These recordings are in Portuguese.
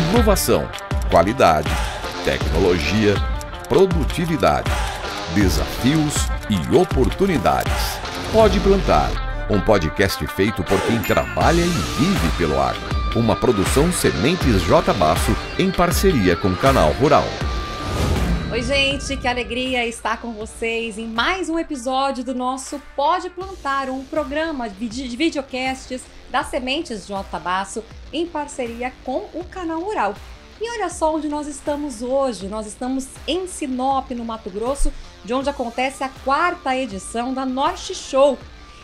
Inovação, qualidade, tecnologia, produtividade, desafios e oportunidades. Pode plantar. Um podcast feito por quem trabalha e vive pelo agro. Uma produção Sementes J. Basso em parceria com o Canal Rural. Oi, gente, que alegria estar com vocês em mais um episódio do nosso Pode Plantar, um programa de videocasts das sementes de um em parceria com o Canal Rural. E olha só onde nós estamos hoje. Nós estamos em Sinop, no Mato Grosso, de onde acontece a quarta edição da Norte Show,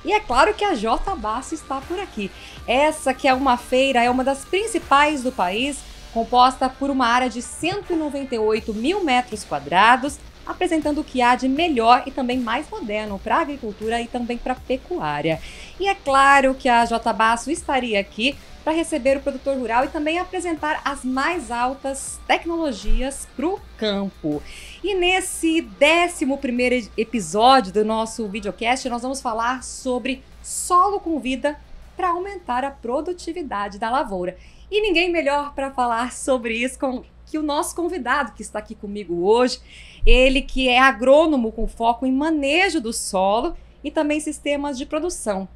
e é claro que a J Basso está por aqui. Essa que é uma feira, é uma das principais do país, composta por uma área de 198 mil metros quadrados, apresentando o que há de melhor e também mais moderno para a agricultura e também para a pecuária. E é claro que a J estaria aqui para receber o produtor rural e também apresentar as mais altas tecnologias para o campo. E nesse 11 episódio do nosso videocast, nós vamos falar sobre solo com vida para aumentar a produtividade da lavoura. E ninguém melhor para falar sobre isso com, que o nosso convidado que está aqui comigo hoje, ele que é agrônomo com foco em manejo do solo e também sistemas de produção.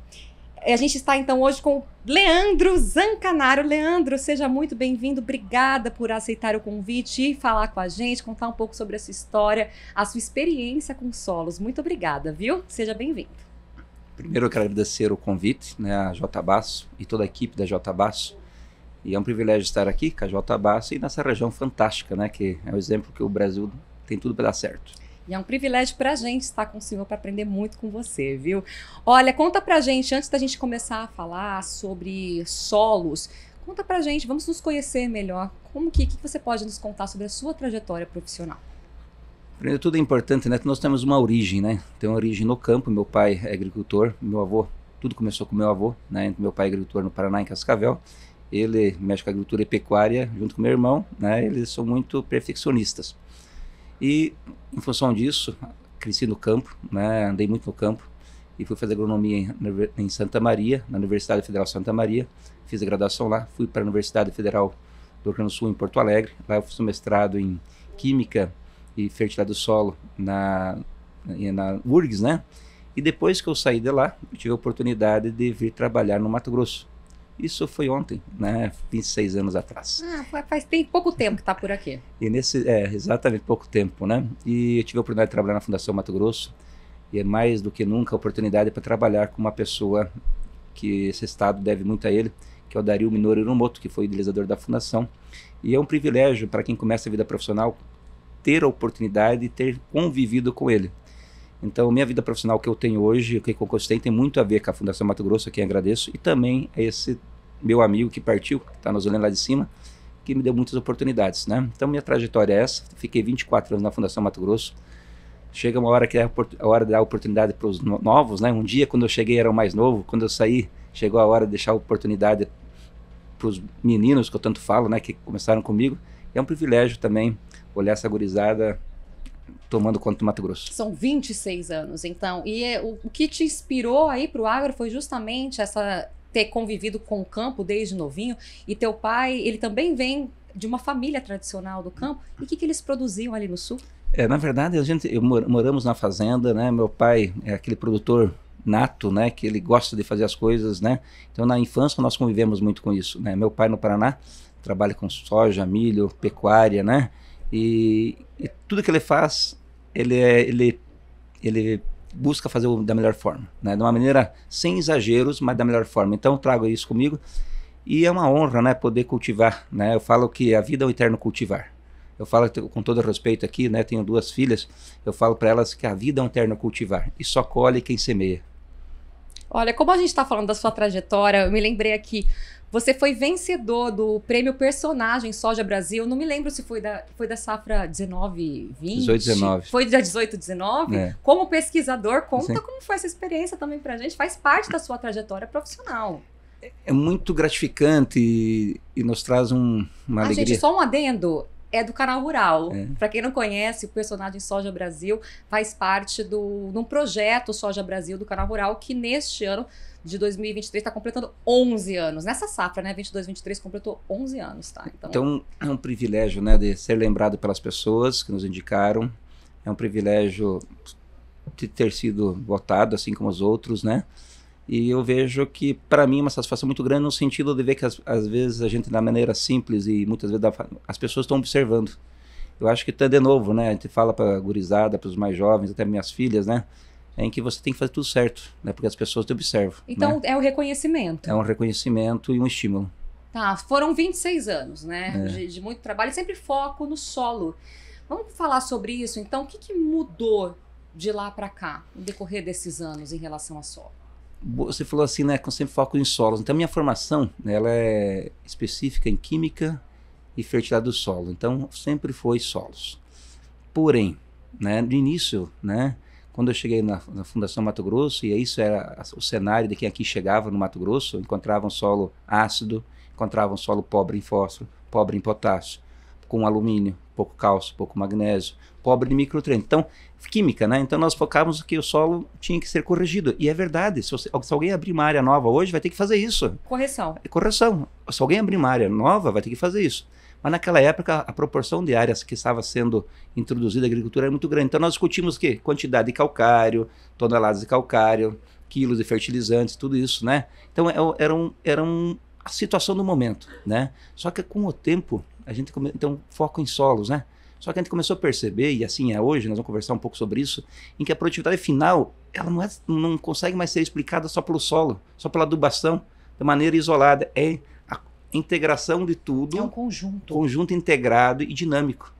A gente está então hoje com Leandro Zancanaro. Leandro, seja muito bem-vindo. Obrigada por aceitar o convite e falar com a gente, contar um pouco sobre a sua história, a sua experiência com solos. Muito obrigada, viu? Seja bem-vindo. Primeiro eu quero agradecer o convite, né, a J Basso e toda a equipe da J Basso. E é um privilégio estar aqui com a J Basso e nessa região fantástica, né, que é o um exemplo que o Brasil tem tudo para dar certo. E é um privilégio para a gente estar com o senhor para aprender muito com você, viu? Olha, conta para a gente, antes da gente começar a falar sobre solos, conta para a gente, vamos nos conhecer melhor. Como que, que você pode nos contar sobre a sua trajetória profissional? Primeiro tudo é importante, né? Nós temos uma origem, né? Tem uma origem no campo. Meu pai é agricultor, meu avô, tudo começou com meu avô, né? Então, meu pai é agricultor no Paraná, em Cascavel. Ele mexe com agricultura e pecuária, junto com meu irmão, né? Eles são muito perfeccionistas. E em função disso, cresci no campo, né? Andei muito no campo e fui fazer agronomia em, em Santa Maria, na Universidade Federal Santa Maria. Fiz a graduação lá, fui para a Universidade Federal do Rio Grande do Sul, em Porto Alegre. Lá eu fiz um mestrado em Química e fertilizar do solo na, na URGS, né? E depois que eu saí de lá, tive a oportunidade de vir trabalhar no Mato Grosso. Isso foi ontem, né? 26 anos atrás. Ah, faz tem pouco tempo que está por aqui. E nesse, é, exatamente pouco tempo, né? E eu tive a oportunidade de trabalhar na Fundação Mato Grosso. E é mais do que nunca a oportunidade para trabalhar com uma pessoa que esse estado deve muito a ele, que é o Dario Minoru Irumoto, que foi o idealizador da fundação. E é um privilégio para quem começa a vida profissional ter a oportunidade de ter convivido com ele. Então, minha vida profissional que eu tenho hoje, o que eu conquistei, tem muito a ver com a Fundação Mato Grosso, a quem agradeço, e também a esse meu amigo que partiu, que está nos olhando lá de cima, que me deu muitas oportunidades, né? Então, minha trajetória é essa. Fiquei 24 anos na Fundação Mato Grosso. Chega uma hora que é a hora de dar oportunidade para os novos, né? Um dia, quando eu cheguei, era o mais novo. Quando eu saí, chegou a hora de deixar oportunidade para os meninos que eu tanto falo, né? Que começaram comigo. É um privilégio também olhar essa gurizada tomando conta do Mato Grosso. São 26 anos, então. E é, o, o, que te inspirou aí para o agro foi justamente essa ter convivido com o campo desde novinho. E teu pai, ele também vem de uma família tradicional do campo. E o que, que eles produziam ali no sul? É, na verdade, a gente eu, moramos na fazenda, né? Meu pai é aquele produtor nato, né? Que ele gosta de fazer as coisas, né? Então, na infância nós convivemos muito com isso, né? Meu pai no Paraná trabalha com soja, milho, pecuária, né? E, e tudo que ele faz, ele, é, ele, ele busca fazer da melhor forma, né? de uma maneira sem exageros, mas da melhor forma. Então trago isso comigo e é uma honra, né, poder cultivar, né? Eu falo que a vida é o eterno cultivar. Eu falo com todo respeito aqui, né? Tenho duas filhas, eu falo para elas que a vida é um eterno cultivar e só colhe quem semeia. Olha, como a gente está falando da sua trajetória, eu me lembrei aqui. Você foi vencedor do prêmio Personagem Soja Brasil. Não me lembro se foi da, foi da safra 19, 20. 18, 19. Foi da 18, 19. É. Como pesquisador, conta Sim. como foi essa experiência também para a gente. Faz parte da sua trajetória profissional. É, é muito gratificante e, e nos traz um, uma ah, alegria. Gente, só um adendo é do canal Rural. É. Para quem não conhece, o personagem Soja Brasil faz parte do, de um projeto Soja Brasil do canal Rural que neste ano de 2023 está completando 11 anos. Nessa safra, né? 22, 23 completou 11 anos, tá? Então... então é um privilégio, né, de ser lembrado pelas pessoas que nos indicaram. É um privilégio de ter sido votado, assim como os outros, né? E eu vejo que, para mim, é uma satisfação muito grande no sentido de ver que, às vezes, a gente, da maneira simples e muitas vezes, as pessoas estão observando. Eu acho que, de novo, né? A gente fala para gurizada, para os mais jovens, até minhas filhas, né? É em que você tem que fazer tudo certo, né? Porque as pessoas te observam. Né. Então, né? é o reconhecimento. É um reconhecimento e um estímulo. Tá, foram 26 anos, né? É. De, de, muito trabalho e sempre foco no solo. Vamos falar sobre isso, então. O que, que mudou de lá para cá, no decorrer desses anos, em relação a solo? você falou assim, né, com eu sempre foco em solos. Então, minha formação, ela é específica em química e fertilidade do solo. Então, sempre foi solos. Porém, né, no início, né, quando eu cheguei na, na Fundação Mato Grosso, e isso era o cenário de quem aqui chegava no Mato Grosso, encontrava um solo ácido, encontrava um solo pobre em fósforo, pobre em potássio, com alumínio, pouco cálcio, pouco magnésio, pobre de micronutrientes. Então, química, né? Então nós focávamos que o solo tinha que ser corrigido. E é verdade, se, você, se, alguém abrir uma área nova hoje, vai ter que fazer isso. Correção. É correção. Se alguém abrir uma área nova, vai ter que fazer isso. Mas naquela época, a proporção de áreas que estava sendo introduzida a agricultura era muito grande. Então nós discutimos que quantidade de calcário, toneladas de calcário, quilos de fertilizantes, tudo isso, né? Então é era, um, era um, a situação do momento, né? Só que com o tempo a gente come... tem então, um foco em solos, né? Só que a gente começou a perceber, e assim é hoje, nós vamos conversar um pouco sobre isso, em que a produtividade final, ela não, é, não consegue mais ser explicada só pelo solo, só pela adubação, de maneira isolada. É a integração de tudo. É um conjunto. Conjunto integrado e dinâmico.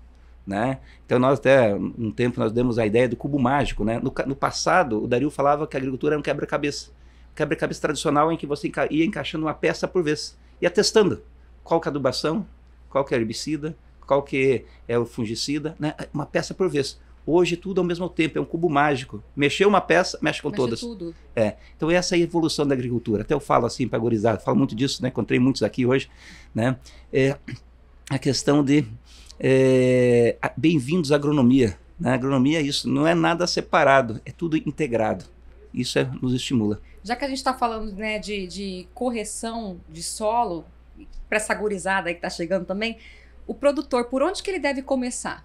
Né? Então nós até um tempo nós demos a ideia do cubo mágico, né? No, no passado o Dario falava que a agricultura era um quebra-cabeça, quebra-cabeça tradicional em que você ia encaixando uma peça por vez, ia testando qual que é a adubação, qual que é herbicida, qual que é o fungicida, né? É uma peça por vez. Hoje tudo ao mesmo tempo, é um cubo mágico. Mexeu uma peça, mexe com mexe todas. Tudo. É. Então essa é a evolução da agricultura. Até eu falo assim para falo muito disso, né? Encontrei muitos aqui hoje, né? É a questão de é, bem-vindos à agronomia. Na né? agronomia é isso, não é nada separado, é tudo integrado. Isso é, nos estimula. Já que a gente está falando né, de, de correção de solo, para essa gurizada aí que está chegando também, o produtor, por onde que ele deve começar?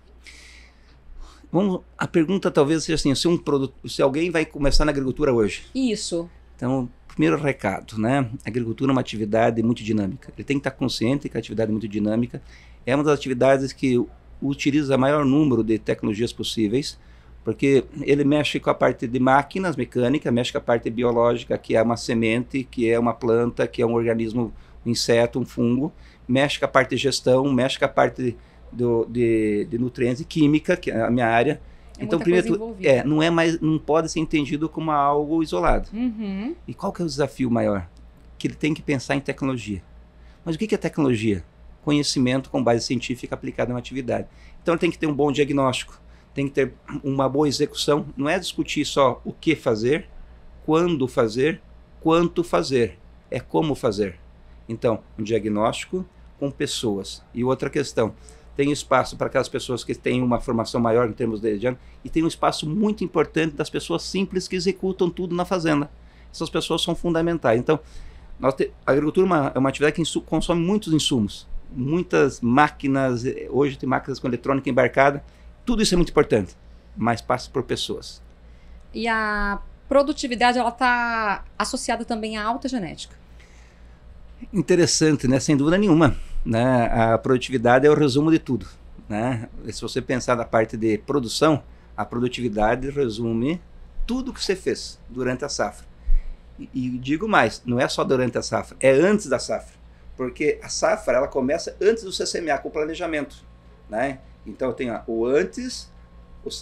Vamos, a pergunta talvez seja assim, se, um produto, se alguém vai começar na agricultura hoje. Isso. Então, primeiro recado, né? A agricultura é uma atividade muito dinâmica. Ele tem que estar consciente que a atividade é muito dinâmica. É uma das atividades que utiliza o maior número de tecnologias possíveis, porque ele mexe com a parte de máquinas mecânicas, mexe com a parte biológica, que é uma semente, que é uma planta, que é um organismo um inseto, um fungo, mexe com a parte de gestão, mexe com a parte do, de, de nutrientes e química, que é a minha área. É então, primeiro, é, não é mais, não pode ser entendido como algo isolado. Uhum. E qual que é o desafio maior? Que ele tem que pensar em tecnologia. Mas o que é tecnologia? Conhecimento com base científica aplicado em uma atividade. Então, ele tem que ter um bom diagnóstico, tem que ter uma boa execução. Não é discutir só o que fazer, quando fazer, quanto fazer. É como fazer. Então, um diagnóstico com pessoas. E outra questão, tem espaço para aquelas pessoas que têm uma formação maior em termos de ano e tem um espaço muito importante das pessoas simples que executam tudo na fazenda. Essas pessoas são fundamentais. Então, te, a agricultura é uma, é uma atividade que consome muitos insumos, muitas máquinas, eh, hoje tem máquinas com eletrônica embarcada, tudo isso é muito importante, mas passa por pessoas. E a produtividade, ela está associada também à alta genética? interessante, né? Sem dúvida nenhuma. Né? A produtividade é o resumo de tudo. Né? Se você pensar na parte de produção, a produtividade resume tudo que você fez durante a safra. E, e digo mais, não é só durante a safra, é antes da safra. Porque a safra ela começa antes do você semear com o planejamento. Né? Então tem o antes,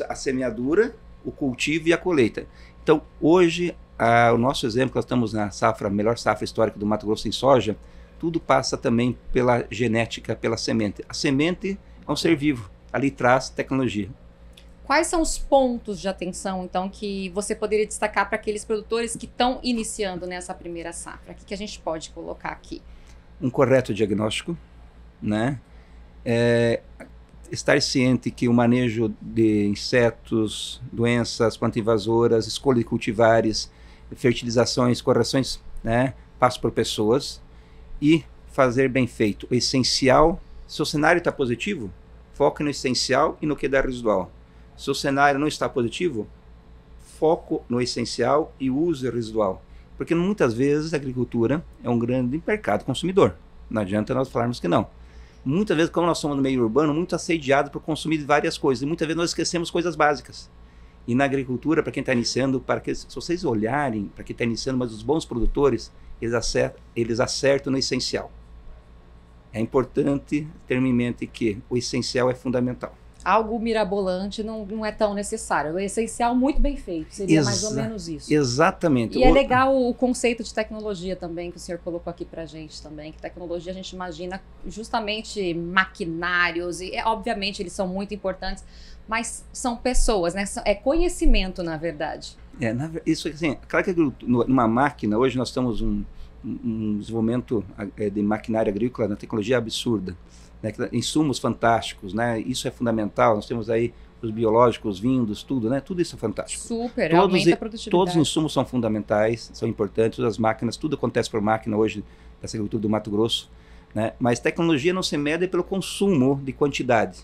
a semeadura, o cultivo e a colheita. Então hoje ah, o nosso exemplo, nós estamos na safra, melhor safra histórica do Mato Grosso em soja, tudo passa também pela genética, pela semente. A semente é um ser vivo, ali traz tecnologia. Quais são os pontos de atenção, então, que você poderia destacar para aqueles produtores que estão iniciando nessa primeira safra? O que, que a gente pode colocar aqui? Um correto diagnóstico, né? É, estar ciente que o manejo de insetos, doenças, plantas invasoras, escolha de cultivares, fertilizações, correções, né, passo por pessoas e fazer bem feito. O essencial, o cenário está positivo, foque no essencial e no que dá residual. Se o cenário não está positivo, foco no essencial e use residual. Porque muitas vezes a agricultura é um grande mercado consumidor. Não adianta nós falarmos que não. Muitas vezes, como nós somos no meio urbano, muito assediado por consumir várias coisas. E muitas vezes nós esquecemos coisas básicas. E na agricultura, para quem está iniciando, para que, se vocês olharem, para quem está iniciando, mas os bons produtores, eles acertam, eles acertam no essencial. É importante ter em mente que o essencial é fundamental algo mirabolante não, não é tão necessário. O essencial, muito bem feito. Seria Exa mais ou menos isso. Exatamente. E o... é legal o conceito de tecnologia também, que o senhor colocou aqui para gente também. Que tecnologia a gente imagina justamente maquinários, e é, obviamente eles são muito importantes, mas são pessoas, né? É conhecimento, na verdade. É, na, isso assim, claro que é numa máquina, hoje nós temos um, um desenvolvimento é, de maquinária agrícola na tecnologia absurda, né? insumos fantásticos, né? Isso é fundamental. Nós temos aí os biológicos vindos, tudo, né? Tudo isso é fantástico. Super, todos, aumenta a produtividade. Todos os insumos são fundamentais, são importantes, as máquinas, tudo acontece por máquina hoje, da agricultura do Mato Grosso, né? Mas tecnologia não se mede pelo consumo de quantidade,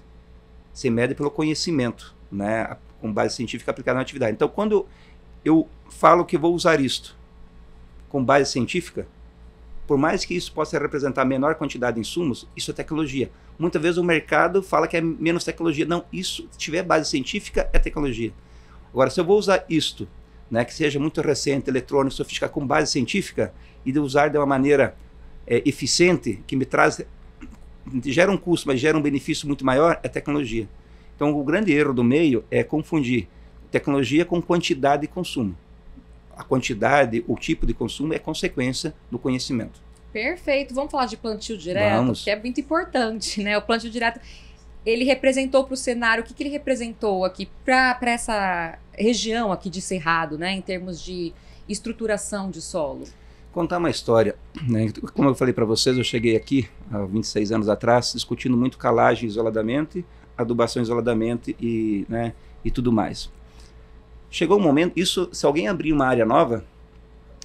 se mede pelo conhecimento, né, com base científica aplicada na atividade. Então, quando eu falo que vou usar isto com base científica, por mais que isso possa representar menor quantidade de insumos, isso é tecnologia. Muitas vezes o mercado fala que é menos tecnologia. Não, isso, se tiver base científica, é tecnologia. Agora, se eu vou usar isto, né, que seja muito recente, eletrônico, sofisticado, com base científica, e de usar de uma maneira é, eficiente, que me traz gera um custo, mas gera um benefício muito maior, é tecnologia. Então, o grande erro do meio é confundir tecnologia com quantidade de consumo. A quantidade, o tipo de consumo é consequência do conhecimento. Perfeito. Vamos falar de plantio direto, que é muito importante, né? O plantio direto, ele representou para o cenário, o que, que ele representou aqui para essa região aqui de Cerrado, né? Em termos de estruturação de solo contar uma história. Né? Como eu falei para vocês, eu cheguei aqui há 26 anos atrás discutindo muito calagem isoladamente, adubação isoladamente e, né, e tudo mais. Chegou um momento, isso, se alguém abrir uma área nova,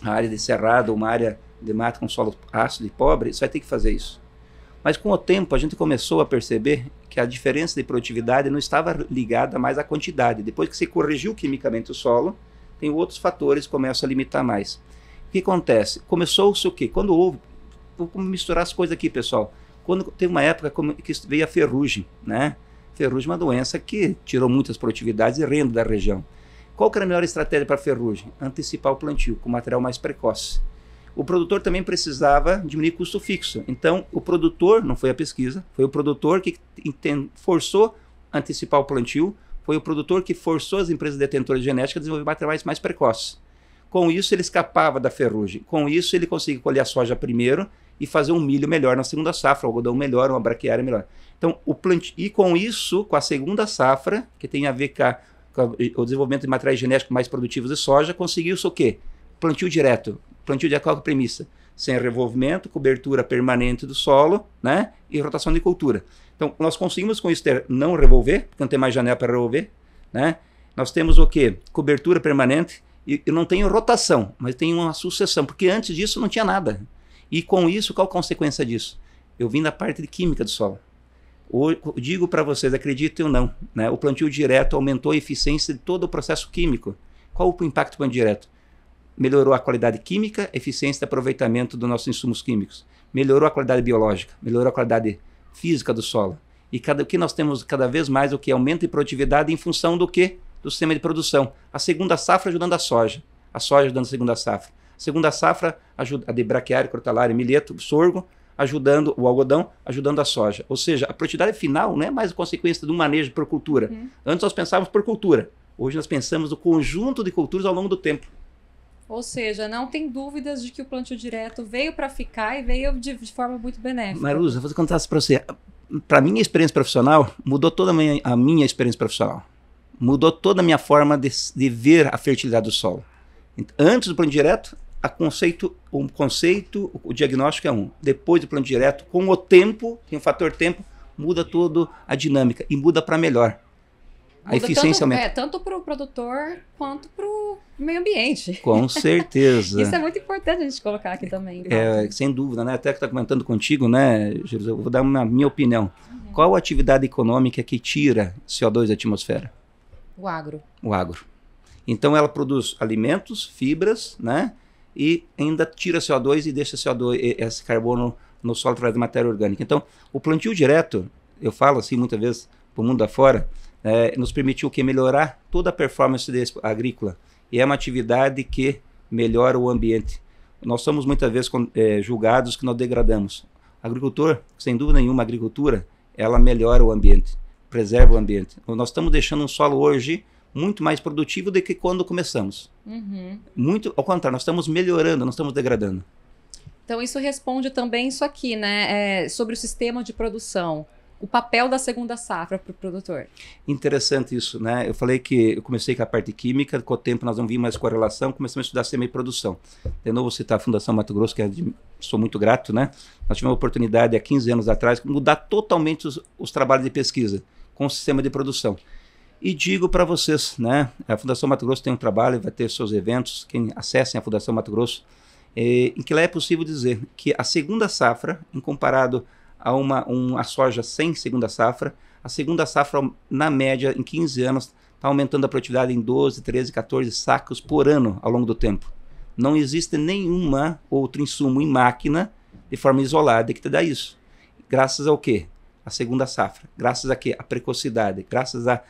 a área de cerrado, uma área de mata com solo ácido e pobre, você vai ter que fazer isso. Mas com o tempo a gente começou a perceber que a diferença de produtividade não estava ligada mais à quantidade. Depois que você corrigiu quimicamente o solo, tem outros fatores que começam a limitar mais que acontece? Começou-se o quê? Quando houve. Vou misturar as coisas aqui, pessoal. Quando teve uma época que veio a ferrugem, né? Ferrugem é uma doença que tirou muitas produtividades e renda da região. Qual que era a melhor estratégia para a ferrugem? Antecipar o plantio com material mais precoce. O produtor também precisava diminuir custo fixo. Então, o produtor, não foi a pesquisa, foi o produtor que forçou antecipar o plantio, foi o produtor que forçou as empresas detentoras de genética a desenvolver materiais mais precoces. Com isso, ele escapava da ferrugem. Com isso, ele conseguia colher a soja primeiro e fazer um milho melhor na segunda safra, um algodão melhor, uma braquiária melhor. Então, o plant... E com isso, com a segunda safra, que tem a ver com, o desenvolvimento de materiais genéticos mais produtivos de soja, conseguiu-se o quê? Plantio direto. Plantio direto, qual é a premissa? Sem revolvimento, cobertura permanente do solo né? e rotação de cultura. Então, nós conseguimos com isso ter não revolver, porque não tem mais janela para revolver. Né? Nós temos o quê? Cobertura permanente, eu não tenho rotação, mas tenho uma sucessão, porque antes disso não tinha nada. E com isso, qual a consequência disso? Eu vim da parte de química do solo. digo para vocês, acreditem ou não, né? o plantio direto aumentou a eficiência de todo o processo químico. Qual o impacto do plantio direto? Melhorou a qualidade química, eficiência de aproveitamento dos nossos insumos químicos. Melhorou a qualidade biológica, melhorou a qualidade física do solo. E cada, o que nós temos cada vez mais, é o que aumenta em produtividade em função do que? do sistema de produção. A segunda safra ajudando a soja. A soja ajudando a segunda safra. A segunda safra ajuda a de braquiária, crotalária, milheto, sorgo, ajudando o algodão, ajudando a soja. Ou seja, a produtividade final não é mais consequência de um manejo por cultura. Uhum. Antes nós pensávamos por cultura. Hoje nós pensamos no conjunto de culturas ao longo do tempo. Ou seja, não tem dúvidas de que o plantio direto veio para ficar e veio de, de, forma muito benéfica. Marusa vou contar para você. Para minha experiência profissional, mudou toda a minha, a minha experiência profissional mudou toda a minha forma de, de ver a fertilidade do solo. Antes do plano direto, a conceito, o conceito, o diagnóstico é um. Depois do plano direto, com o tempo, tem o fator tempo, muda toda a dinâmica e muda para melhor. A muda eficiência tanto, aumenta. É, tanto para o produtor quanto para o meio ambiente. Com certeza. Isso é muito importante a gente colocar aqui também. Então. É, sem dúvida, né? Até que está comentando contigo, né, Jesus? Eu vou dar uma minha opinião. Qual a atividade econômica que tira CO2 da atmosfera? O agro. O agro. Então ela produz alimentos, fibras, né? E ainda tira CO2 e deixa CO2, esse carbono no solo através da matéria orgânica. Então, o plantio direto, eu falo assim muitas vezes para o mundo afora, é, nos permitiu que melhorar toda a performance desse, agrícola. E é uma atividade que melhora o ambiente. Nós somos muitas vezes é, julgados que nós degradamos. agricultor, sem dúvida nenhuma, a agricultura, ela melhora o ambiente preserva o ambiente. Nós estamos deixando um solo hoje muito mais produtivo do que quando começamos. Uhum. Muito ao contrário, nós estamos melhorando, não estamos degradando. Então isso responde também isso aqui, né? É, sobre o sistema de produção, o papel da segunda safra para o produtor. Interessante isso, né? Eu falei que eu comecei com a parte química, com o tempo nós não vimos mais correlação, começamos a estudar semi-produção. De novo, citar a Fundação Mato Grosso, que é de, sou muito grato, né? Nós tivemos a oportunidade há 15 anos atrás de mudar totalmente os, os trabalhos de pesquisa com o sistema de produção. E digo para vocês, né? A Fundação Mato Grosso tem um trabalho, vai ter seus eventos, quem acessem a Fundação Mato Grosso, eh, em que lá é possível dizer que a segunda safra, em comparado a uma, um, a soja sem segunda safra, a segunda safra, na média, em 15 anos, está aumentando a produtividade em 12, 13, 14 sacos por ano ao longo do tempo. Não existe nenhuma outro insumo em máquina de forma isolada que te dá isso. Graças ao quê? a segunda safra, graças a quê? A precocidade, graças a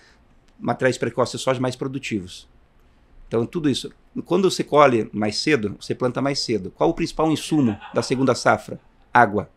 materiais precoces, soja mais produtivos. Então, tudo isso. Quando você colhe mais cedo, você planta mais cedo. Qual o principal insumo da segunda safra? Água.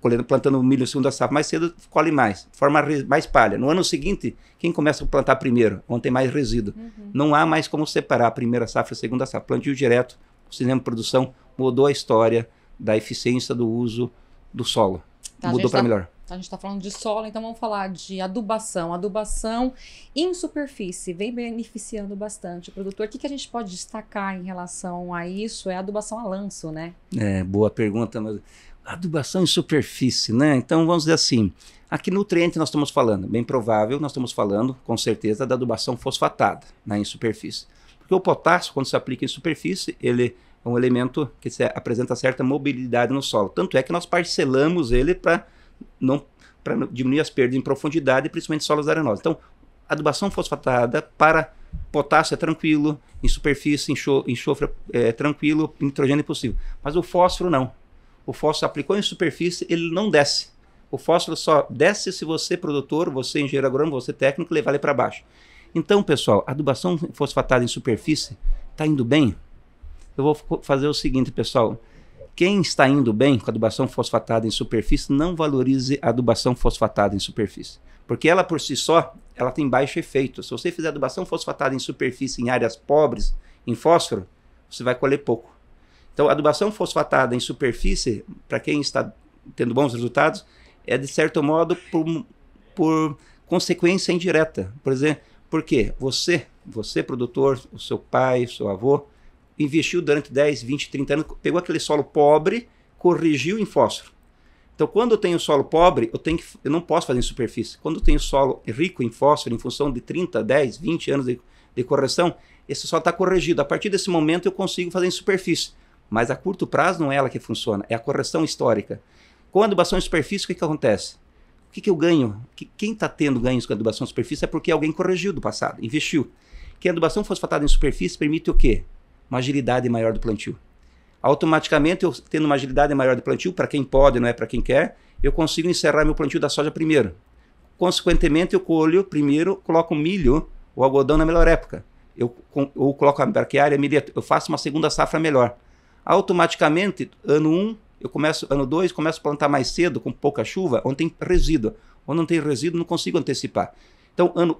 Colhendo, plantando milho na segunda safra mais cedo, colhe mais, forma mais palha. No ano seguinte, quem começa a plantar primeiro? Onde tem mais resíduo. Uhum. Não há mais como separar a primeira safra e a segunda safra. Plantio direto, o cinema de produção mudou a história da eficiência do uso do solo. Tá, mudou para tá... melhor. A gente está falando de solo, então vamos falar de adubação. Adubação em superfície vem beneficiando bastante o produtor. O que, que a gente pode destacar em relação a isso? É a adubação a lanço, né? É, boa pergunta, mas adubação em superfície, né? Então vamos dizer assim: aqui nutriente nós estamos falando, bem provável, nós estamos falando com certeza da adubação fosfatada né, em superfície. Porque o potássio, quando se aplica em superfície, ele é um elemento que apresenta certa mobilidade no solo. Tanto é que nós parcelamos ele para não para diminuir as perdas em profundidade, principalmente solos arenosos. Então, adubação fosfatada para potássio é tranquilo, em superfície, enxofre é, é tranquilo, nitrogênio é possível. Mas o fósforo não. O fósforo aplicou em superfície, ele não desce. O fósforo só desce se você, produtor, você engenheiro agrônomo, você técnico, levar ele para baixo. Então, pessoal, adubação fosfatada em superfície está indo bem? Eu vou fazer o seguinte, pessoal. Quem está indo bem com adubação fosfatada em superfície, não valorize a adubação fosfatada em superfície. Porque ela por si só, ela tem baixo efeito. Se você fizer adubação fosfatada em superfície em áreas pobres em fósforo, você vai colher pouco. Então, adubação fosfatada em superfície, para quem está tendo bons resultados, é de certo modo por, por consequência indireta. Por exemplo, por quê? você, você produtor, o seu pai, o seu avô, investiu durante 10, 20, 30 anos, pegou aquele solo pobre, corrigiu em fósforo. Então, quando eu tenho solo pobre, eu, tenho que, eu não posso fazer em superfície. Quando eu tenho solo rico em fósforo, em função de 30, 10, 20 anos de, de correção, esse solo está corrigido. A partir desse momento, eu consigo fazer em superfície. Mas a curto prazo não é ela que funciona, é a correção histórica. Com a adubação em superfície, o que, que acontece? O que, que eu ganho? Que, quem está tendo ganhos com a adubação em superfície é porque alguém corrigiu do passado, investiu. Que a adubação fosfatada em superfície permite o quê? uma agilidade maior do plantio. Automaticamente, eu tendo uma agilidade maior do plantio, para quem pode, não é para quem quer, eu consigo encerrar meu plantio da soja primeiro. Consequentemente, eu colho primeiro, coloco milho, o algodão na melhor época. Eu, com, ou coloco a braquiária, eu faço uma segunda safra melhor. Automaticamente, ano 1, um, eu começo, ano 2, começo a plantar mais cedo, com pouca chuva, onde tem resíduo. Onde não tem resíduo, não consigo antecipar. Então, ano,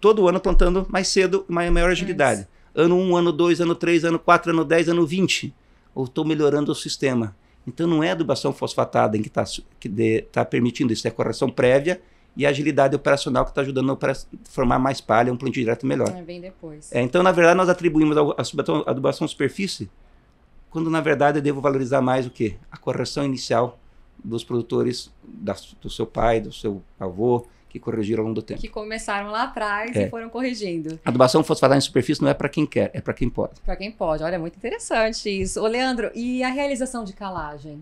todo ano plantando mais cedo, maior agilidade ano 1, um, ano 2, ano 3, ano 4, ano 10, ano 20. Ou estou melhorando o sistema. Então não é adubação fosfatada em que está tá permitindo isso, é correção prévia e agilidade operacional que está ajudando a formar mais palha, um plantio direto melhor. É bem depois. É, então, na verdade, nós atribuímos a adubação superfície, quando na verdade eu devo valorizar mais o quê? A correção inicial dos produtores, da, do seu pai, do seu avô, que corrigiram ao longo do tempo. Que começaram lá atrás é. e foram corrigindo. A adubação fosfatada em superfície não é para quem quer, é para quem pode. Para quem pode. Olha, é muito interessante isso. Ô, Leandro, e a realização de calagem?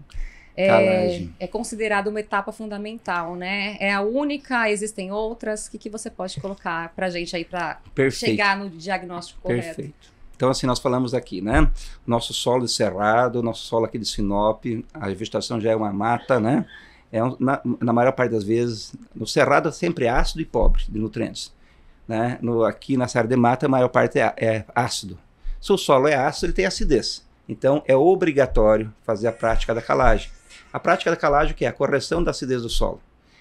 É, é considerada uma etapa fundamental, né? É a única, existem outras. O que, que você pode colocar para gente aí para chegar no diagnóstico correto? Perfeito. Então, assim, nós falamos aqui, né? Nosso solo de Cerrado, nosso solo aqui de Sinop, a vegetação já é uma mata, né? é um, na, na, maior parte das vezes, no Cerrado é sempre ácido e pobre de nutrientes. Né? No, aqui na Serra de Mata, a maior parte é, é ácido. Se o solo é ácido, ele tem acidez. Então, é obrigatório fazer a prática da calagem. A prática da calagem que é a correção da acidez do solo.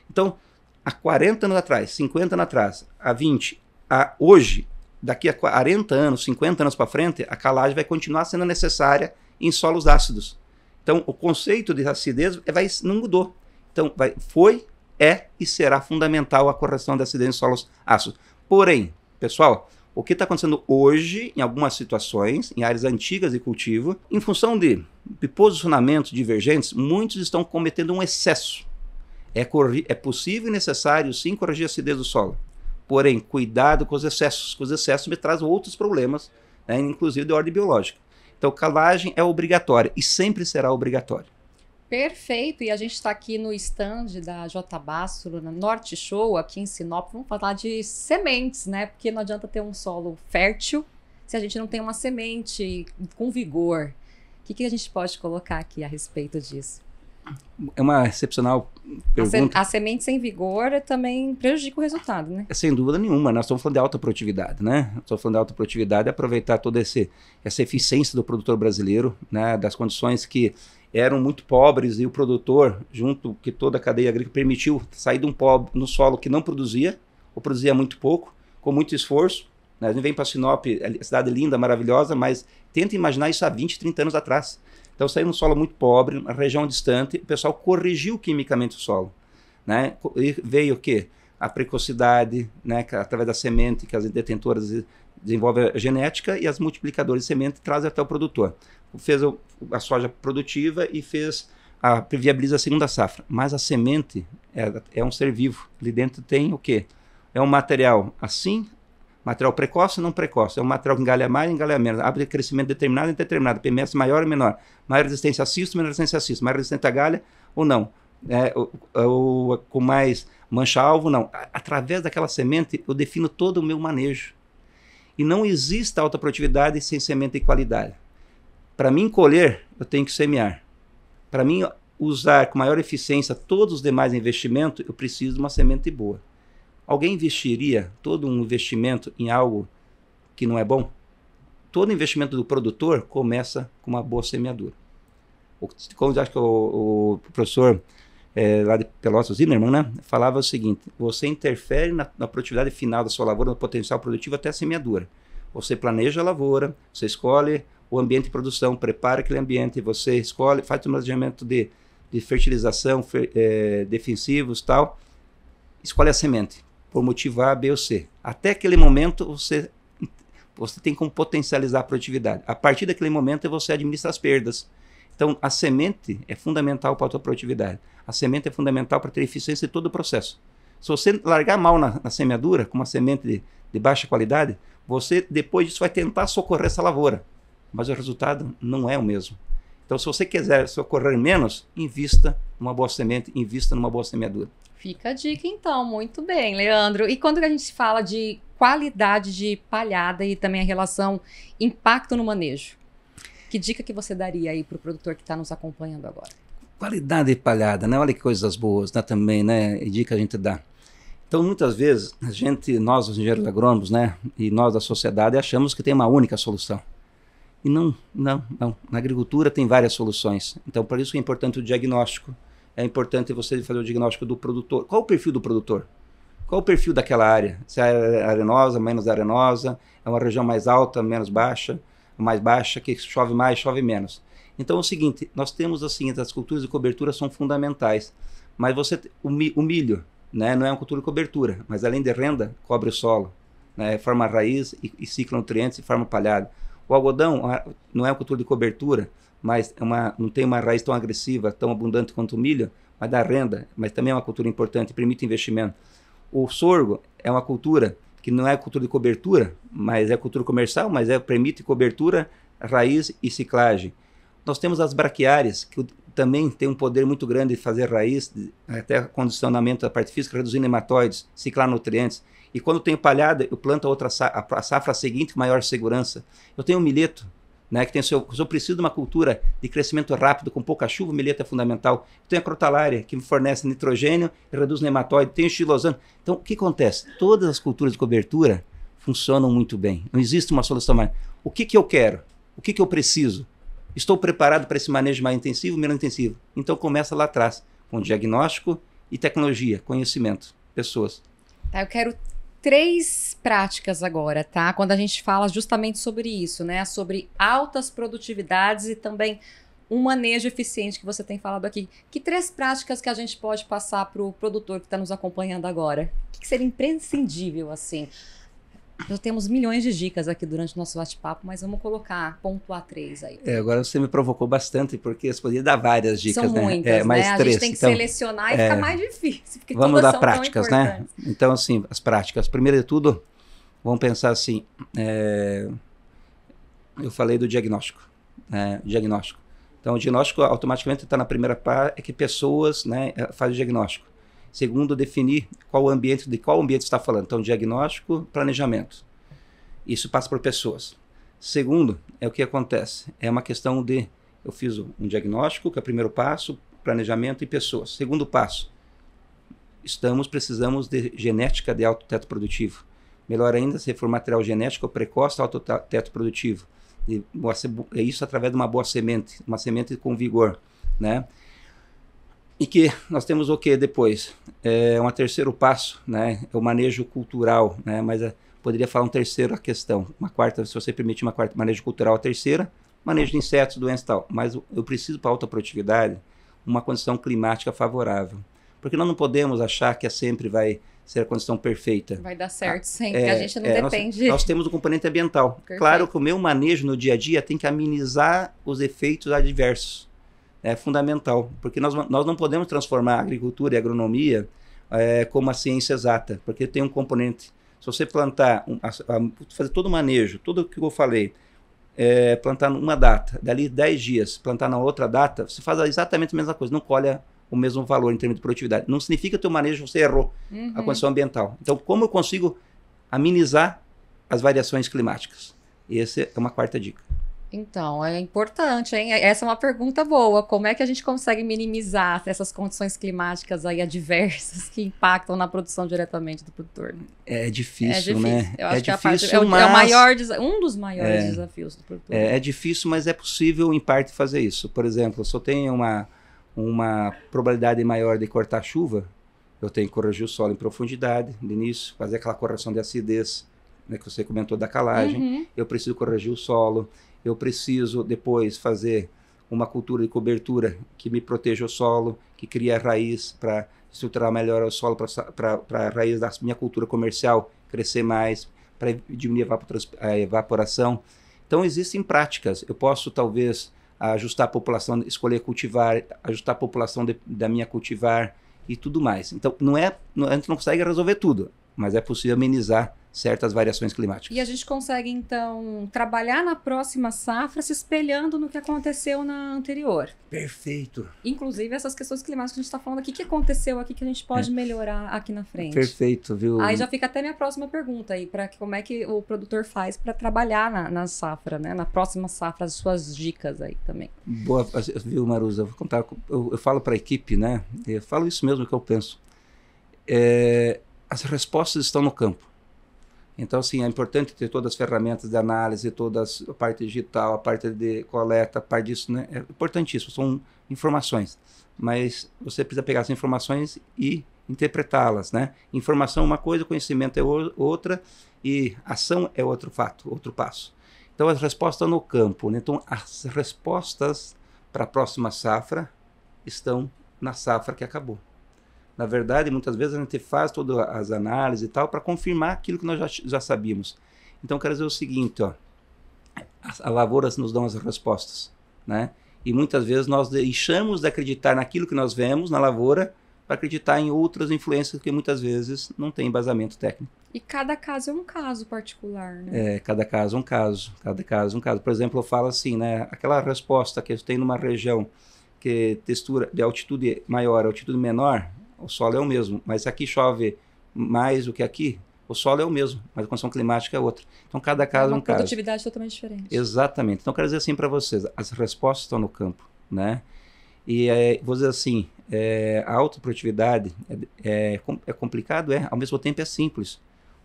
Então, há 40 anos atrás, 50 anos atrás, há 20, a hoje, daqui a 40 anos, 50 anos para frente, a calagem vai continuar sendo necessária em solos ácidos. Então, o conceito de acidez vai, não mudou. Então, vai, foi, é e será fundamental a correção de acidentes solos aços. Porém, pessoal, o que está acontecendo hoje, em algumas situações, em áreas antigas de cultivo, em função de, de posicionamentos divergentes, muitos estão cometendo um excesso. É, é possível e necessário, sim, corrigir a acidez do solo. Porém, cuidado com os excessos, que os excessos me trazem outros problemas, né, inclusive de ordem biológica. Então, calagem é obrigatória e sempre será obrigatória. Perfeito, e a gente está aqui no stand da J Bástolo, na Norte Show, aqui em Sinop. Vamos falar de sementes, né? Porque não adianta ter um solo fértil se a gente não tem uma semente com vigor. O que, que a gente pode colocar aqui a respeito disso? É uma excepcional pergunta. A, se, a semente sem vigor também prejudica o resultado, né? Sem dúvida nenhuma. Né? Nós estamos falando de alta produtividade, né? Estamos falando de alta produtividade, aproveitar toda essa eficiência do produtor brasileiro, né? das condições que eram muito pobres e o produtor, junto que toda a cadeia agrícola, permitiu sair de um pobre no solo que não produzia, ou produzia muito pouco, com muito esforço. Né? A gente vem para Sinop, cidade linda, maravilhosa, mas tenta imaginar isso há 20, 30 anos atrás. Então saiu um solo muito pobre, uma região distante, o pessoal corrigiu quimicamente o solo. Né? E veio o quê? A precocidade, né? através da semente, que as detentoras desenvolve a genética e as multiplicadoras de semente trazem até o produtor. Fez a soja produtiva e fez a viabiliza a segunda safra. Mas a semente é, é um ser vivo. Ali dentro tem o quê? É um material assim, material precoce não precoce. É um material que engalha mais, engalha menos. Abre crescimento determinado, indeterminado. PMS maior ou menor. Maior resistência a cisto, menor resistência a cisto. Maior resistência à galha ou não. É, ou, é ou, com mais mancha-alvo, não. Através daquela semente, eu defino todo o meu manejo e não existe alta produtividade sem semente de qualidade. Para mim colher, eu tenho que semear. Para mim usar com maior eficiência todos os demais investimentos, eu preciso de uma semente boa. Alguém investiria todo um investimento em algo que não é bom? Todo investimento do produtor começa com uma boa semeadura. como acho que o, o professor é, lá de Pelotas, Zimmermann, né, falava o seguinte: você interfere na, na produtividade final da sua lavoura, no potencial produtivo até a semeadura. Você planeja a lavoura, você escolhe o ambiente de produção, prepara aquele ambiente, você escolhe, faz o um planejamento de, de fertilização, fer, é, defensivos tal, escolhe a semente, por motivo A, B ou C. Até aquele momento você, você tem como potencializar a produtividade. A partir daquele momento você administra as perdas então, a semente é fundamental para a tua produtividade. A semente é fundamental para ter eficiência em todo o processo. Se você largar mal na, na semeadura, com uma semente de, de, baixa qualidade, você depois disso vai tentar socorrer essa lavoura, mas o resultado não é o mesmo. Então, se você quiser socorrer menos, invista numa boa semente, invista numa boa semeadura. Fica a dica, então. Muito bem, Leandro. E quando a gente fala de qualidade de palhada e também a relação impacto no manejo? Que dica que você daria aí para o produtor que está nos acompanhando agora? Qualidade palhada, né? Olha que coisas boas né? também, né? E dica a gente dá. Então, muitas vezes, a gente, nós, os engenheiros agrônomos, né, e nós da sociedade, achamos que tem uma única solução. E não, não, não. Na agricultura tem várias soluções. Então, por isso que é importante o diagnóstico. É importante você fazer o diagnóstico do produtor. Qual o perfil do produtor? Qual o perfil daquela área? Se é arenosa, menos arenosa, é uma região mais alta, menos baixa mais baixa, que chove mais, chove menos. Então é o seguinte, nós temos assim, as culturas de cobertura são fundamentais, mas você o, milho, né, não é uma cultura de cobertura, mas além de renda, cobre o solo, né, forma raiz e, e cicla nutrientes e forma palhada. O algodão não é uma cultura de cobertura, mas é uma, não tem uma raiz tão agressiva, tão abundante quanto o milho, mas dá renda, mas também é uma cultura importante, permite investimento. O sorgo é uma cultura que não é cultura de cobertura, mas é cultura comercial, mas é permite cobertura, raiz e ciclagem. Nós temos as braquiárias, que também tem um poder muito grande de fazer raiz, até condicionamento da parte física, reduzindo hematóides, ciclar nutrientes. E quando tenho palhada, eu planto a, outra, a safra seguinte com maior segurança. Eu tenho um milheto, né, que tem seu, eu preciso de uma cultura de crescimento rápido, com pouca chuva, milheta é fundamental. Tem a crotalária, que fornece nitrogênio e reduz nematóide. Tem o xilosano. Então, o que acontece? Todas as culturas de cobertura funcionam muito bem. Não existe uma solução mais. O que, que eu quero? O que, que eu preciso? Estou preparado para esse manejo mais intensivo, menos intensivo? Então, começa lá atrás, com diagnóstico e tecnologia, conhecimento, pessoas. Tá, eu quero três práticas agora, tá? Quando a gente fala justamente sobre isso, né? Sobre altas produtividades e também um manejo eficiente que você tem falado aqui. Que três práticas que a gente pode passar para o produtor que está nos acompanhando agora? O que, que seria imprescindível, assim, nós temos milhões de dicas aqui durante o nosso bate-papo, mas vamos colocar ponto A3 aí. É, agora você me provocou bastante, porque você poderia dar várias dicas, São né? É, muitas, é, mais né? Três. A gente tem que então, selecionar e fica é. mais difícil, porque Vamos dar práticas, né? Então, assim, as práticas. Primeiro de tudo, vamos pensar assim, é... eu falei do diagnóstico, né? diagnóstico. Então, o diagnóstico automaticamente está na primeira parte, é que pessoas né, fazem o diagnóstico. Segundo, definir qual ambiente, de qual ambiente está falando. Então, diagnóstico, planejamento. Isso passa por pessoas. Segundo, é o que acontece. É uma questão de eu fiz um diagnóstico, que é o primeiro passo, planejamento e pessoas. Segundo passo, estamos precisamos de genética de alto teto produtivo. Melhor ainda, se for material genético precoce, alto teto produtivo. E é isso através de uma boa semente, uma semente com vigor, né? E que nós temos o que depois? É um terceiro passo, né? É o manejo cultural, né? Mas é, poderia falar um terceiro a questão, uma quarta, se você permite, uma quarta, manejo cultural, a terceira, manejo de insetos, doenças e tal. Mas eu preciso para alta produtividade uma condição climática favorável. Porque nós não podemos achar que é sempre vai ser a condição perfeita. Vai dar certo ah, sempre, é, a gente não é, depende. Nós, nós, temos o componente ambiental. Perfeito. Claro que o meu manejo no dia a dia tem que amenizar os efeitos adversos é fundamental, porque nós, nós não podemos transformar a agricultura e a agronomia é, como a ciência exata, porque tem um componente. Se você plantar, um, a, a, fazer todo o manejo, tudo o que eu falei, é, plantar numa data, dali 10 dias, plantar na outra data, você faz exatamente a mesma coisa, não colhe o mesmo valor em termos de produtividade. Não significa que o manejo você errou uhum. a condição ambiental. Então, como eu consigo amenizar as variações climáticas? Essa é uma quarta dica. Então, é importante, hein? É, essa é uma pergunta boa. Como é que a gente consegue minimizar essas condições climáticas aí adversas que impactam na produção diretamente do produtor? É, é, é difícil, né? Eu é acho difícil, é, o, mas... é maior, um dos maiores é, desafios do produtor. É, é, difícil, mas é possível, em parte, fazer isso. Por exemplo, se eu tenho uma, uma probabilidade maior de cortar chuva, eu tenho que corrigir o solo em profundidade, no início, fazer aquela correção de acidez né, que você comentou da calagem. Uhum. Eu preciso corrigir o solo eu preciso depois fazer uma cultura de cobertura que me proteja o solo, que cria raiz para estruturar melhor o solo, para a raiz da minha cultura comercial crescer mais, para diminuir a evaporação. Então, existem práticas. Eu posso, talvez, ajustar a população, escolher cultivar, ajustar a população de, da minha cultivar e tudo mais. Então, não é, a gente não consegue resolver tudo, mas é possível amenizar certas variações climáticas. E a gente consegue, então, trabalhar na próxima safra se espelhando no que aconteceu na anterior. Perfeito. Inclusive essas questões climáticas que a gente está falando aqui, o que aconteceu aqui que a gente pode é. melhorar aqui na frente. Perfeito, viu? Aí já fica até minha próxima pergunta aí, para como é que o produtor faz para trabalhar na, na, safra, né? Na próxima safra, as suas dicas aí também. Boa, viu, Marusa? Eu vou contar, eu, eu falo para a equipe, né? Eu falo isso mesmo que eu penso. É, as respostas estão no campo então, sim, é importante ter todas as ferramentas de análise, todas a parte digital, a parte de coleta, a parte disso, né? É importantíssimo, são informações. Mas você precisa pegar essas informações e interpretá-las, né? Informação é uma coisa, conhecimento é outra e ação é outro fato, outro passo. Então, as respostas no campo, né? Então, as respostas para a próxima safra estão na safra que acabou. Na verdade, muitas vezes a gente faz todas as análises e tal para confirmar aquilo que nós já, já sabíamos. Então, quero dizer o seguinte, ó, as, as lavouras nos dão as respostas, né? E muitas vezes nós deixamos de acreditar naquilo que nós vemos na lavoura para acreditar em outras influências que muitas vezes não têm embasamento técnico. E cada caso é um caso particular, né? É, cada caso é um caso, cada caso é um caso. Por exemplo, eu falo assim, né, aquela resposta que eu tenho numa região que textura de altitude maior, altitude menor, o solo é o mesmo, mas aqui chove mais do que aqui, o solo é o mesmo, mas a condição climática é outra. Então, cada é caso é um caso. Uma produtividade totalmente diferente. Exatamente. Então, quero dizer assim para vocês, as respostas estão no campo, né? E é, vou dizer assim, é, a autoprodutividade é, é, é complicado, é, ao mesmo tempo é simples,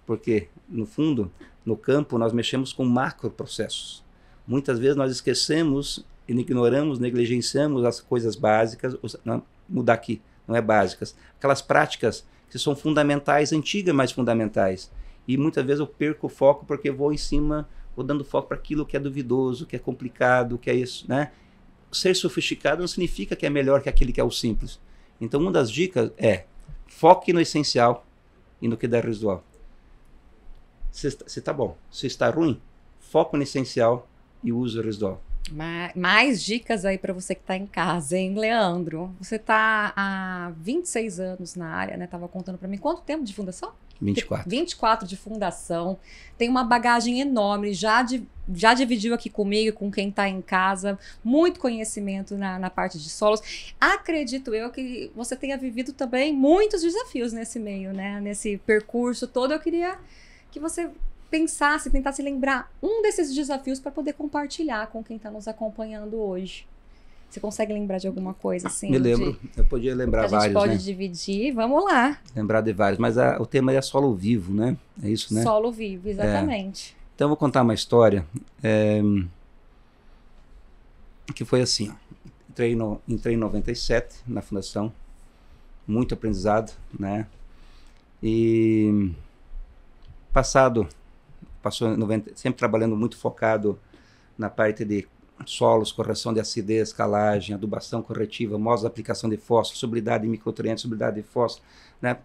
porque, no fundo, no campo, nós mexemos com macroprocessos. Muitas vezes nós esquecemos, ignoramos, negligenciamos as coisas básicas, mudar aqui não é básicas, aquelas práticas que são fundamentais, antigas, mas fundamentais. E muitas vezes eu perco o foco porque vou em cima, vou dando foco para aquilo que é duvidoso, que é complicado, que é isso, né? Ser sofisticado não significa que é melhor que aquele que é o simples. Então, uma das dicas é foque no essencial e no que dá residual. Você está tá bom, se está ruim, foco no essencial e o residual. Mais dicas aí para você que está em casa, hein, Leandro? Você está há 26 anos na área, né? Tava contando para mim quanto tempo de fundação? 24. 24 de fundação. Tem uma bagagem enorme, já, de, já dividiu aqui comigo, com quem está em casa, muito conhecimento na, na parte de solos. Acredito eu que você tenha vivido também muitos desafios nesse meio, né? Nesse percurso todo. Eu queria que você pensasse, tentasse lembrar um desses desafios para poder compartilhar com quem está nos acompanhando hoje. Você consegue lembrar de alguma coisa assim? Me lembro. De... Eu podia lembrar a vários. A gente pode né? dividir, vamos lá. Lembrar de vários, mas a, o tema é solo vivo, né? É isso, né? Solo vivo, exatamente. É. Então eu vou contar uma história é... que foi assim. Entrei, no, entrei em 97 na fundação, muito aprendizado, né? E passado passou 90, sempre trabalhando muito focado na parte de solos, correção de acidez, calagem, adubação corretiva, modos aplicação de fósforo, sobriedade de micronutrientes, sobriedade de fósforo, né?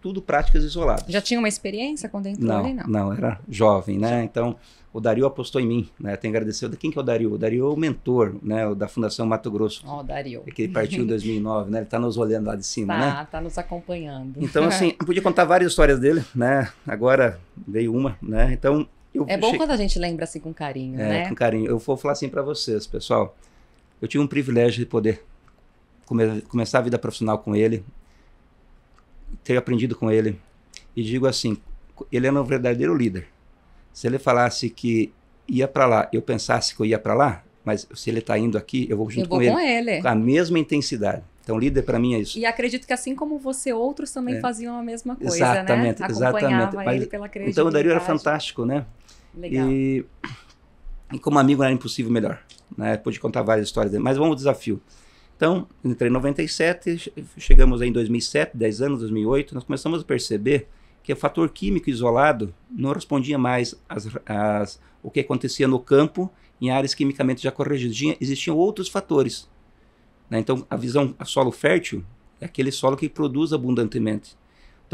Tudo práticas isoladas. Já tinha uma experiência quando entrou não, ali, não? Não, era jovem, né? Então, o Dario apostou em mim, né? Tenho que agradecer. Quem que é o Dario? O Dario é o mentor, né? Da Fundação Mato Grosso. Ó, oh, Dario. É que partiu em 2009, né? Ele tá nos olhando lá de cima, tá, né? Tá, tá nos acompanhando. Então, assim, podia contar várias histórias dele, né? Agora veio uma, né? Então, eu é bom quando a gente lembra assim com carinho, é, né? Com carinho. Eu vou falar assim para vocês, pessoal. Eu tive um privilégio de poder come... começar a vida profissional com ele, ter aprendido com ele. E digo assim, ele era um verdadeiro líder. Se ele falasse que ia para lá, eu pensasse que eu ia para lá, mas se ele está indo aqui, eu vou junto eu vou com, com ele, ele. Com a mesma intensidade. Então, líder para mim é isso. E acredito que assim como você, outros também é. faziam a mesma coisa, né? exatamente, né? Acompanhava exatamente. ele pela Então, o Dario era fantástico, né? Legal. E, e como amigo era impossível melhor. Né? Pude contar várias histórias dele. Mas vamos ao desafio. Então, entrei em 97, chegamos aí em 2007, 10 anos, 2008, nós começamos a perceber que o fator químico isolado não respondia mais às, às, o que acontecia no campo, em áreas quimicamente já corrigidas. Existiam outros fatores. Né? Então, a visão a solo fértil é aquele solo que produz abundantemente.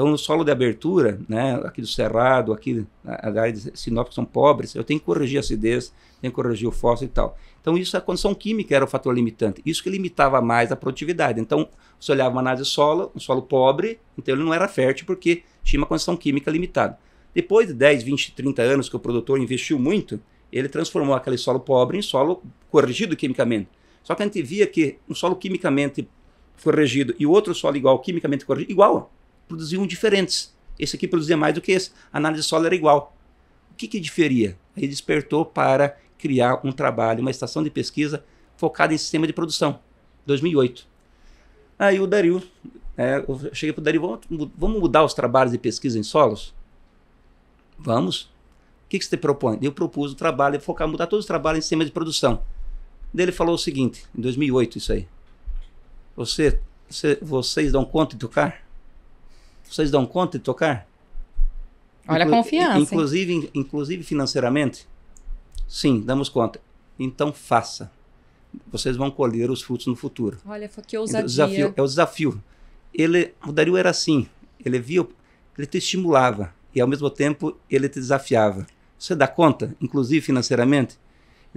Então, no solo de abertura, né, aqui do Cerrado, aqui da área de Sinop, que são pobres, eu tenho que corrigir a acidez, tenho que corrigir o fósforo e tal. Então, isso, a condição química era o fator limitante. Isso que limitava mais a produtividade. Então, se olhava uma análise de solo, um solo pobre, então ele não era fértil porque tinha uma condição química limitada. Depois de 10, 20, 30 anos que o produtor investiu muito, ele transformou aquele solo pobre em solo corrigido quimicamente. Só que a gente via que um solo quimicamente corrigido e outro solo igual quimicamente corrigido, igual produziam diferentes. Esse aqui produzia mais do que esse. A análise solo era igual. O que, que diferia? Aí despertou para criar um trabalho, uma estação de pesquisa focada em sistema de produção, 2008. Aí o Dario, é, né, eu cheguei para o Dario, vamos, vamos mudar os trabalhos de pesquisa em solos? Vamos. O que, que você propõe? Eu propus o trabalho, focar, mudar todos os trabalhos em sistema de produção. Daí ele falou o seguinte, em 2008 isso aí. Você, você vocês dão conta de tocar? Vocês dão conta de tocar? Olha Inclu a confiança. Inclusive, hein? inclusive financeiramente? Sim, damos conta. Então faça. Vocês vão colher os frutos no futuro. Olha, que então, ousadia. Então, desafio, é o desafio. Ele, o Dario era assim. Ele via, ele te estimulava e ao mesmo tempo ele te desafiava. Você dá conta, inclusive financeiramente?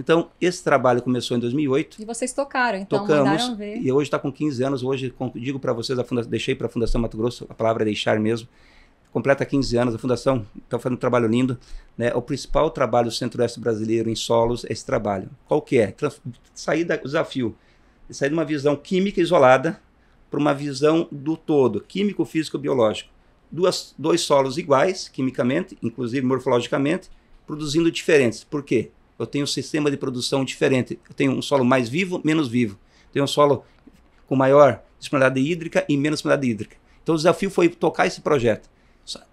Então, esse trabalho começou em 2008. E vocês tocaram, então, Tocamos, ver. E hoje está com 15 anos. Hoje, digo para vocês, a funda deixei para a Fundação Mato Grosso, a palavra é deixar mesmo. Completa 15 anos, a Fundação está fazendo um trabalho lindo. Né? O principal trabalho do Centro-Oeste brasileiro em solos é esse trabalho. Qual que é? Trans sair do desafio, sair de uma visão química isolada para uma visão do todo, químico, físico, biológico. Duas, dois solos iguais, quimicamente, inclusive morfologicamente, produzindo diferentes. Por quê? eu tenho um sistema de produção diferente. Eu tenho um solo mais vivo, menos vivo. Eu tenho um solo com maior disponibilidade hídrica e menos disponibilidade hídrica. Então o desafio foi tocar esse projeto.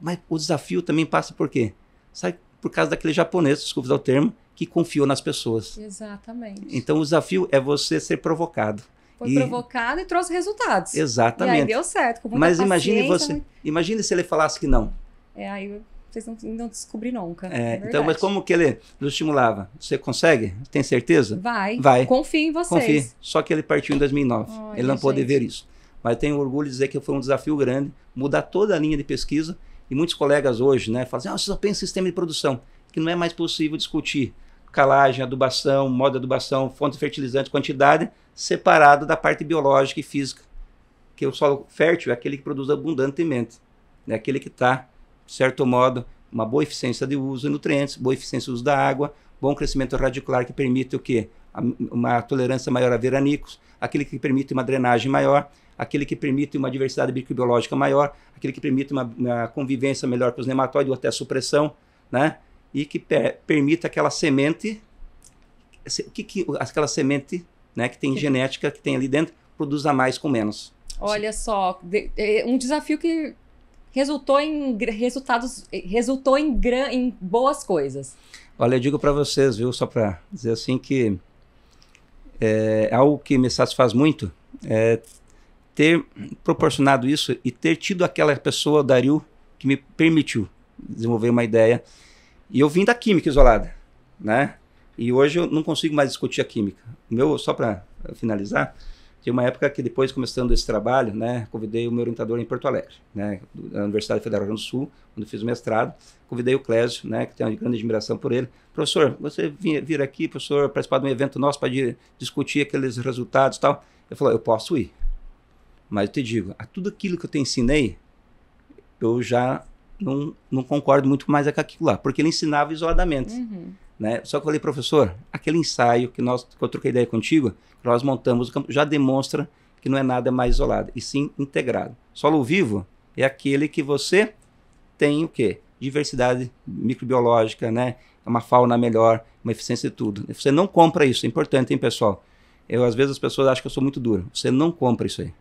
Mas o desafio também passa por quê? Sabe, por causa daquele japonês, desculpa usar o termo, que confiou nas pessoas. Exatamente. Então o desafio é você ser provocado. Foi e... provocado e trouxe resultados. Exatamente. E aí deu certo, com muita Mas imagine você, né? imagine se ele falasse que não. É, aí vocês não, não descobrir nunca. É, é então, mas como que ele nos estimulava? Você consegue? Tem certeza? Vai. Vai. Confia em vocês. Confia. Só que ele partiu em 2009. Olha, ele não pôde ver isso. Mas tenho orgulho de dizer que foi um desafio grande mudar toda a linha de pesquisa. E muitos colegas hoje né, falam assim: ah, você só pensa em sistema de produção, que não é mais possível discutir calagem, adubação, modo de adubação, fonte de fertilizante, quantidade, separado da parte biológica e física. Que o solo fértil é aquele que produz abundantemente, é aquele que está de certo modo, uma boa eficiência de uso de nutrientes, boa eficiência do uso da água, bom crescimento radicular que permite o quê? Uma tolerância maior a veranicos, aquele que permite uma drenagem maior, aquele que permite uma diversidade microbiológica maior, aquele que permite uma, uma convivência melhor com os nematóides ou até supressão, né? E que per permita aquela semente, o que, que aquela semente, né, que tem genética que tem ali dentro, produza mais com menos. Olha só, é, um desafio que resultou em resultados, resultou em, gran, em boas coisas. Olha, eu digo para vocês, viu, só para dizer assim que é, algo que me satisfaz muito é ter proporcionado isso e ter tido aquela pessoa, Dario, que me permitiu desenvolver uma ideia. E eu vim da química isolada, né? E hoje eu não consigo mais discutir a química. O meu, só para finalizar, tinha uma época que depois, começando esse trabalho, né, convidei o meu orientador em Porto Alegre, né, da Universidade Federal do Rio Grande do Sul, onde fiz o mestrado, convidei o Clésio, né, que tenho uma grande admiração por ele. Professor, você vir, vir aqui, professor, participar de um evento nosso para discutir aqueles resultados e tal. Ele falou, eu posso ir. Mas eu te digo, a tudo aquilo que eu te ensinei, eu já não, não concordo muito mais é com aquilo lá, porque ele ensinava isoladamente. Uhum. Né? Só que eu falei, professor, aquele ensaio que, nós, que eu troquei ideia contigo, que nós montamos já demonstra que não é nada mais isolado, e sim integrado. Solo vivo é aquele que você tem o quê? Diversidade microbiológica, né? É uma fauna melhor, uma eficiência de tudo. Você não compra isso, é importante, hein, pessoal? Eu, às vezes as pessoas acham que eu sou muito duro. Você não compra isso aí.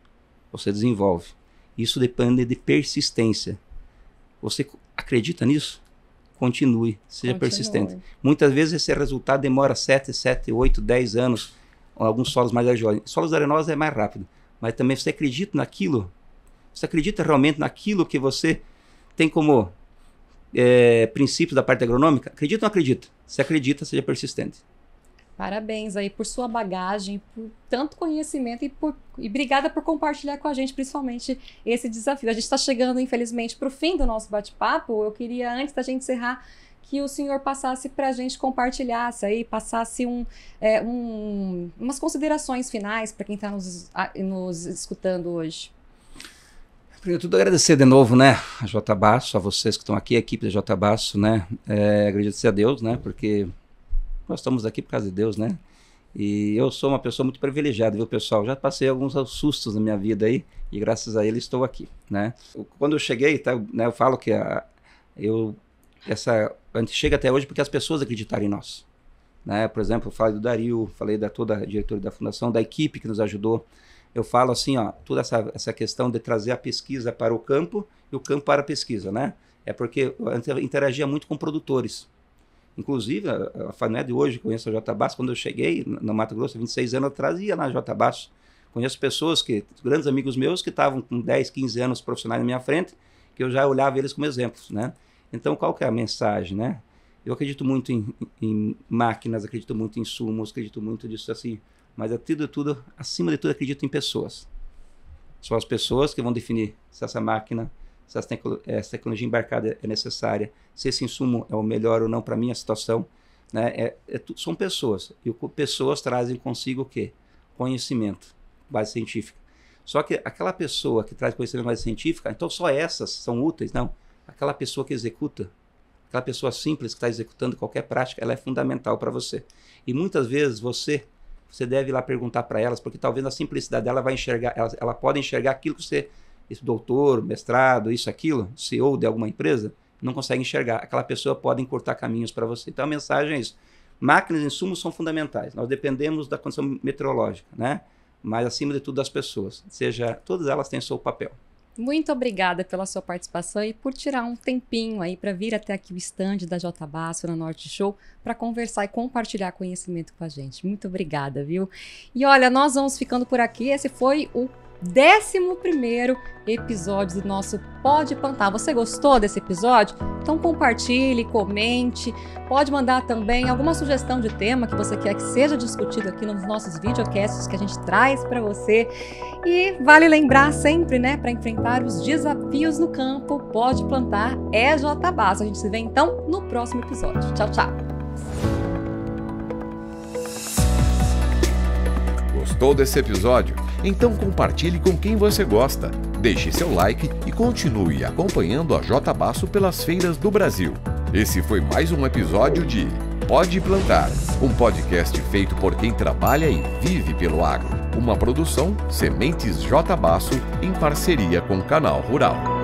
Você desenvolve. Isso depende de persistência. Você acredita nisso? continue, seja continue. persistente. Muitas vezes esse resultado demora 7, 7, 8, 10 anos, alguns solos mais arenosos. Solos arenosos é mais rápido, mas também você acredita naquilo, você acredita realmente naquilo que você tem como é, princípios da parte agronômica? Acredita ou não acredita? Se acredita, seja persistente. Parabéns aí por sua bagagem, por tanto conhecimento e, por, e obrigada por compartilhar com a gente, principalmente esse desafio. A gente está chegando, infelizmente, para o fim do nosso bate-papo. Eu queria, antes da gente encerrar, que o senhor passasse para a gente, compartilhasse aí, passasse um, é, um umas considerações finais para quem está nos, nos escutando hoje. Primeiro tudo, agradecer de novo, né, a J Basso, a vocês que estão aqui, a equipe da J Basso, né, é, agradecer a Deus, né, porque nós estamos aqui por causa de Deus, né? E eu sou uma pessoa muito privilegiada, viu, pessoal? Já passei alguns sustos na minha vida aí e graças a ele estou aqui, né? Quando eu cheguei, tá, né, eu falo que a, eu essa a gente chega até hoje porque as pessoas acreditaram em nós, né? Por exemplo, eu falei do Dario, falei da toda a diretoria da fundação, da equipe que nos ajudou. Eu falo assim, ó, toda essa, essa questão de trazer a pesquisa para o campo e o campo para a pesquisa, né? É porque eu interagia muito com produtores Inclusive, a, família FANED hoje conhece a J. Basso. Quando eu cheguei no Mato Grosso, 26 anos eu trazia na J. Basso. Conheço pessoas, que grandes amigos meus, que estavam com 10, 15 anos profissionais na minha frente, que eu já olhava eles como exemplos, né? Então, qual que é a mensagem, né? Eu acredito muito em, em máquinas, acredito muito em insumos, acredito muito disso assim, mas acima é de tudo, acima de tudo, acredito em pessoas. São as pessoas que vão definir se essa máquina se essa, eh, essa tecnologia embarcada é necessária, se esse insumo é o melhor ou não para minha situação. Né? É, é, são pessoas. E o, pessoas trazem consigo o quê? Conhecimento, base científica. Só que aquela pessoa que traz conhecimento base científica, então só essas são úteis? Não. Aquela pessoa que executa, aquela pessoa simples que está executando qualquer prática, ela é fundamental para você. E muitas vezes você você deve ir lá perguntar para elas, porque talvez a simplicidade dela vai enxergar, ela, ela pode enxergar aquilo que você esse doutor, mestrado, isso, aquilo, CEO de alguma empresa, não consegue enxergar. Aquela pessoa pode encurtar caminhos para você. Então a mensagem é isso. Máquinas e insumos são fundamentais. Nós dependemos da condição meteorológica, né? Mas acima de tudo das pessoas. Seja, todas elas têm seu papel. Muito obrigada pela sua participação e por tirar um tempinho aí para vir até aqui o estande da J Basso na Norte Show para conversar e compartilhar conhecimento com a gente. Muito obrigada, viu? E olha, nós vamos ficando por aqui. Esse foi o 11 episódio do nosso Pode Plantar. Você gostou desse episódio? Então compartilhe, comente, pode mandar também alguma sugestão de tema que você quer que seja discutido aqui nos nossos videocasts que a gente traz para você. E vale lembrar sempre, né, para enfrentar os desafios no campo, Pode Plantar é J A gente se vê então no próximo episódio. Tchau, tchau. Gostou desse episódio? Então compartilhe com quem você gosta. Deixe seu like e continue acompanhando a J Basso pelas feiras do Brasil. Esse foi mais um episódio de Pode Plantar, um podcast feito por quem trabalha e vive pelo agro. Uma produção Sementes J Basso em parceria com o Canal Rural.